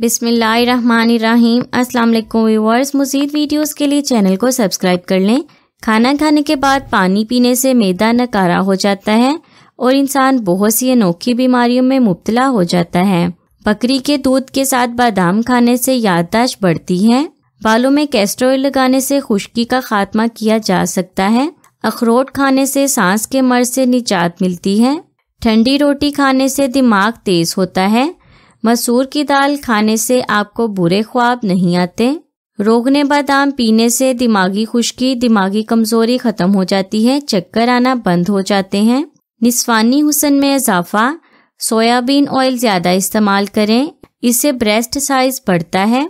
बिस्मिल्लाम असलम व्यूवर्स मज़ीद वीडियोस के लिए चैनल को सब्सक्राइब कर लें खाना खाने के बाद पानी पीने से मैदा नकारा हो जाता है और इंसान बहुत सी अनोखी बीमारियों में मुबतला हो जाता है बकरी के दूध के साथ बादाम खाने से याददाश्त बढ़ती है बालों में कैस्ट्रोल लगाने से खुश्की का खात्मा किया जा सकता है अखरोट खाने से सांस के मर्ज से निजात मिलती है ठंडी रोटी खाने से दिमाग तेज होता है मसूर की दाल खाने से आपको बुरे ख्वाब नहीं आते रोगने बादाम पीने से दिमागी खुश्की दिमागी कमजोरी खत्म हो जाती है चक्कर आना बंद हो जाते हैं निस्वानी हुसन में इजाफा सोयाबीन ऑयल ज़्यादा इस्तेमाल करें इससे ब्रेस्ट साइज बढ़ता है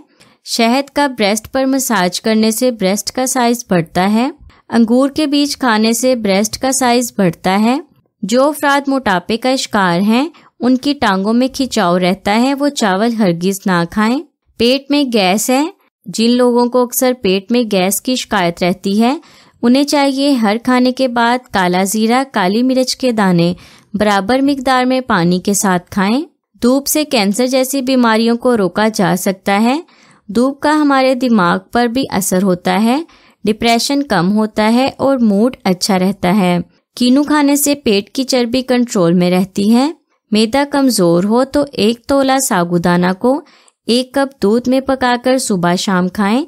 शहद का ब्रेस्ट पर मसाज करने से ब्रेस्ट का साइज बढ़ता है अंगूर के बीज खाने से ब्रेस्ट का साइज बढ़ता है जो अफराद मोटापे का शिकार हैं उनकी टांगों में खिंचाव रहता है वो चावल हरगिज ना खाएं पेट में गैस है जिन लोगों को अक्सर पेट में गैस की शिकायत रहती है उन्हें चाहिए हर खाने के बाद काला जीरा काली मिर्च के दाने बराबर मिकदार में पानी के साथ खाएं धूप से कैंसर जैसी बीमारियों को रोका जा सकता है धूप का हमारे दिमाग पर भी असर होता है डिप्रेशन कम होता है और मूड अच्छा रहता है कीनू खाने से पेट की चर्बी कंट्रोल में रहती है मैदा कमज़ोर हो तो एक तोला साबुदाना को एक कप दूध में पकाकर सुबह शाम खाएं।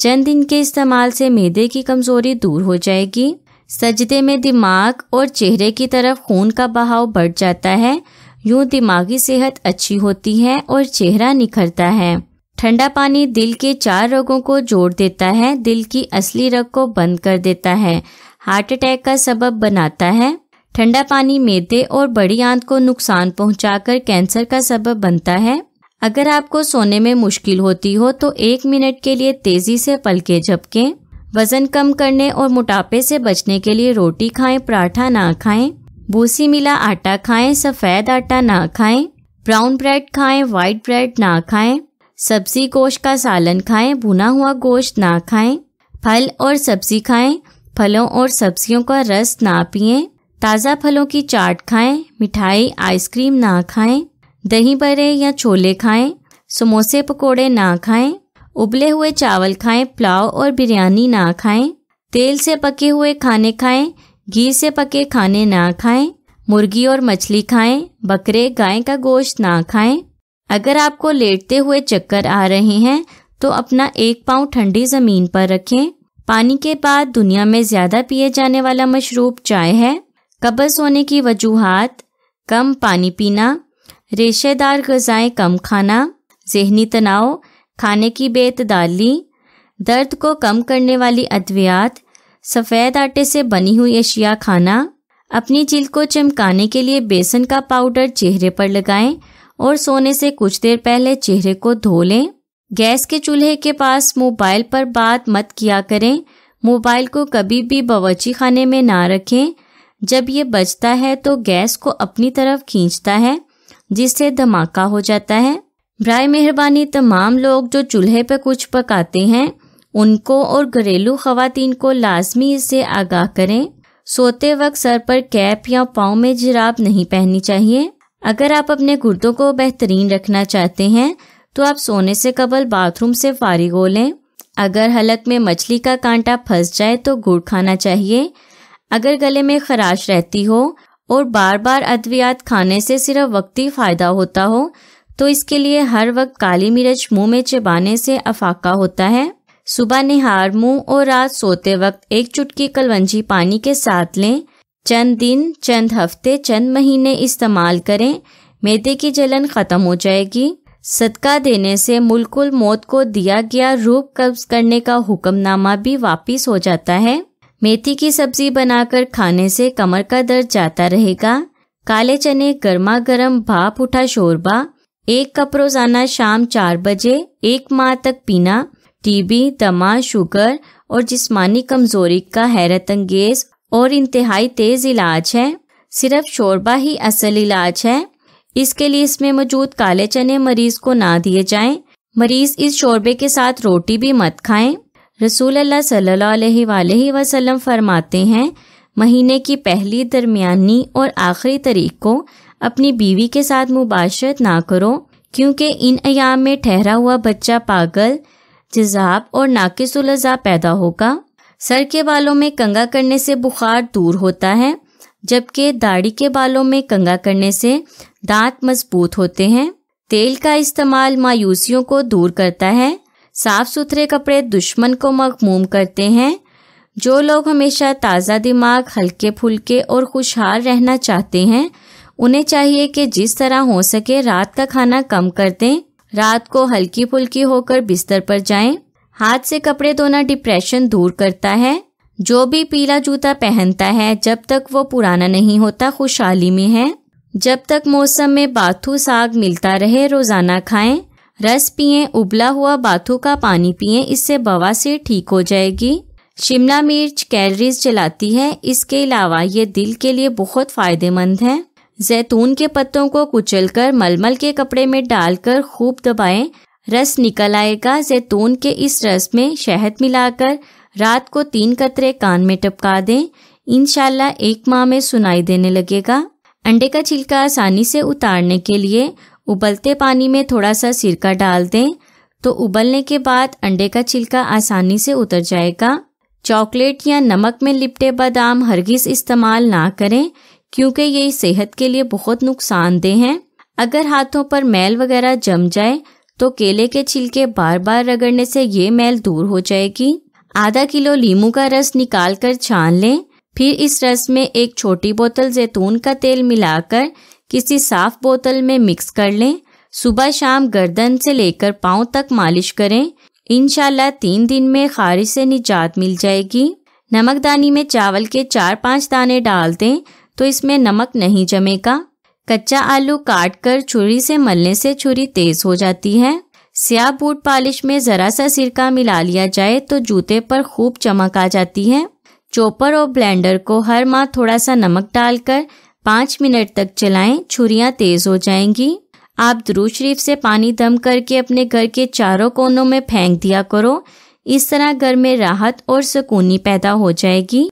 चंद दिन के इस्तेमाल से मैदे की कमज़ोरी दूर हो जाएगी सजदे में दिमाग और चेहरे की तरफ खून का बहाव बढ़ जाता है यूं दिमागी सेहत अच्छी होती है और चेहरा निखरता है ठंडा पानी दिल के चार रोगों को जोड़ देता है दिल की असली रग को बंद कर देता है हार्ट अटैक का सबब बनाता है ठंडा पानी मेदे और बड़ी आंत को नुकसान पहुंचाकर कैंसर का सबब बनता है अगर आपको सोने में मुश्किल होती हो तो एक मिनट के लिए तेजी से पलके झपकें वजन कम करने और मोटापे से बचने के लिए रोटी खाएं पराठा ना खाएं भूसी मिला आटा खाएं सफ़ेद आटा ना खाएं ब्राउन ब्रेड खाएं व्हाइट ब्रेड ना खाएं सब्जी गोश्त का सालन खाएं भुना हुआ गोश्त ना खाएं फल और सब्जी खाएं फलों और सब्जियों का रस ना पिए ताज़ा फलों की चाट खाएं मिठाई आइसक्रीम ना खाएं दही बड़े या छोले खाएं समोसे पकोड़े ना खाएं उबले हुए चावल खाएं पुलाव और बिरयानी ना खाएं तेल से पके हुए खाने खाएं घी से पके खाने ना खाएं मुर्गी और मछली खाएं बकरे गाय का गोश्त ना खाएं अगर आपको लेटते हुए चक्कर आ रहे हैं तो अपना एक पाँव ठंडी ज़मीन पर रखें पानी के बाद दुनिया में ज़्यादा पिए जाने वाला मशरूब चाय है कब्ज़ होने की वजूहत कम पानी पीना रेशेदार गज़ाएँ कम खाना जहनी तनाव खाने की बेतदाली दर्द को कम करने वाली अद्वियात सफ़ेद आटे से बनी हुई अशिया खाना अपनी जिल को चमकाने के लिए बेसन का पाउडर चेहरे पर लगाएं और सोने से कुछ देर पहले चेहरे को धो लें गैस के चूल्हे के पास मोबाइल पर बात मत किया करें मोबाइल को कभी भी बावची खाने में ना रखें जब ये बजता है तो गैस को अपनी तरफ खींचता है जिससे धमाका हो जाता है ब्राय मेहरबानी तमाम लोग जो चूल्हे पर कुछ पकाते हैं उनको और घरेलू खातन को लाजमी इससे आगाह करें सोते वक्त सर पर कैप या पाँव में जराब नहीं पहननी चाहिए अगर आप अपने गुर्दों को बेहतरीन रखना चाहते हैं तो आप सोने से कबल बाथरूम से फारिग हो लें अगर हलक में मछली का कांटा फंस जाए तो गुड़ खाना चाहिए अगर गले में खराश रहती हो और बार बार अद्वियात खाने से सिर्फ वक्ती फ़ायदा होता हो तो इसके लिए हर वक्त काली मिर्च मुंह में चबाने से अफाका होता है सुबह निहार मुंह और रात सोते वक्त एक चुटकी कलवंजी पानी के साथ लें चंद दिन चंद हफ्ते चंद महीने इस्तेमाल करें मेदे की जलन खत्म हो जाएगी सदका देने से मुल्कुल मौत को दिया गया रूप कब्ज करने का हुक्मनामा भी वापिस हो जाता है मेथी की सब्जी बनाकर खाने से कमर का दर्द जाता रहेगा काले चने गर्मा गर्म भाप उठा शोरबा एक कप रोजाना शाम चार बजे एक माह तक पीना टीबी दमा शुगर और जिस्मानी कमजोरी का हैरत अंगेज और इंतहाई तेज इलाज है सिर्फ शोरबा ही असल इलाज है इसके लिए इसमें मौजूद काले चने मरीज को ना दिए जाएं। मरीज इस शोरबे के साथ रोटी भी मत खाएं। रसूल अल्लाह सल्लल्लाहु वसल्लम फरमाते हैं महीने की पहली दरमियानी और आखिरी तारीख को अपनी बीवी के साथ मुबाशत ना करो क्योंकि इन अयाम में ठहरा हुआ बच्चा पागल जजाब और नाकिसुलजा पैदा होगा सर के बालों में कंगा करने से बुखार दूर होता है जबकि दाढ़ी के बालों में कंगा करने से दांत मजबूत होते हैं तेल का इस्तेमाल मायूसियों को दूर करता है साफ सुथरे कपड़े दुश्मन को मखमूम करते हैं जो लोग हमेशा ताज़ा दिमाग हल्के फुल्के और खुशहाल रहना चाहते हैं उन्हें चाहिए कि जिस तरह हो सके रात का खाना कम कर दें रात को हल्की फुल्की होकर बिस्तर पर जाएं। हाथ से कपड़े धोना डिप्रेशन दूर करता है जो भी पीला जूता पहनता है जब तक वो पुराना नहीं होता खुशहाली में है जब तक मौसम में बाथू साग मिलता रहे रोजाना खाएं रस पिए उबला हुआ बाथू का पानी पिए इससे बवासीर ठीक हो जाएगी शिमला मिर्च कैलरीज जलाती है इसके अलावा ये दिल के लिए बहुत फायदेमंद है जैतून के पत्तों को कुचलकर मलमल के कपड़े में डालकर खूब दबाएं रस निकल आएगा जैतून के इस रस में शहद मिलाकर रात को तीन कतरे कान में टपका दें इनशाला एक माह में सुनाई देने लगेगा अंडे का छिलका आसानी से उतारने के लिए उबलते पानी में थोड़ा सा सिरका डाल दें तो उबलने के बाद अंडे का छिलका आसानी से उतर जाएगा चॉकलेट या नमक में लिपटे बादाम हरगिज इस्तेमाल ना करें क्योंकि ये सेहत के लिए बहुत नुकसानदेह हैं अगर हाथों पर मैल वगैरह जम जाए तो केले के छिलके बार बार रगड़ने से ये मैल दूर हो जाएगी आधा किलो लीमू का रस निकाल कर छान लें फिर इस रस में एक छोटी बोतल जैतून का तेल मिलाकर किसी साफ बोतल में मिक्स कर लें सुबह शाम गर्दन से लेकर पाँव तक मालिश करें इनशाला तीन दिन में खारिश से निजात मिल जाएगी नमकदानी में चावल के चार पाँच दाने डाल दें तो इसमें नमक नहीं जमेगा कच्चा आलू काट कर छुरी से मलने से छुरी तेज हो जाती है स्याह बूट पॉलिश में ज़रा सा सिरका मिला लिया जाए तो जूते पर खूब चमक आ जाती है चोपर और ब्लेंडर को हर माह थोड़ा सा नमक डालकर पाँच मिनट तक चलाएं छुरियाँ तेज हो जाएंगी आप दुरू शरीफ से पानी दम करके अपने घर के चारों कोनों में फेंक दिया करो इस तरह घर में राहत और सुकूनी पैदा हो जाएगी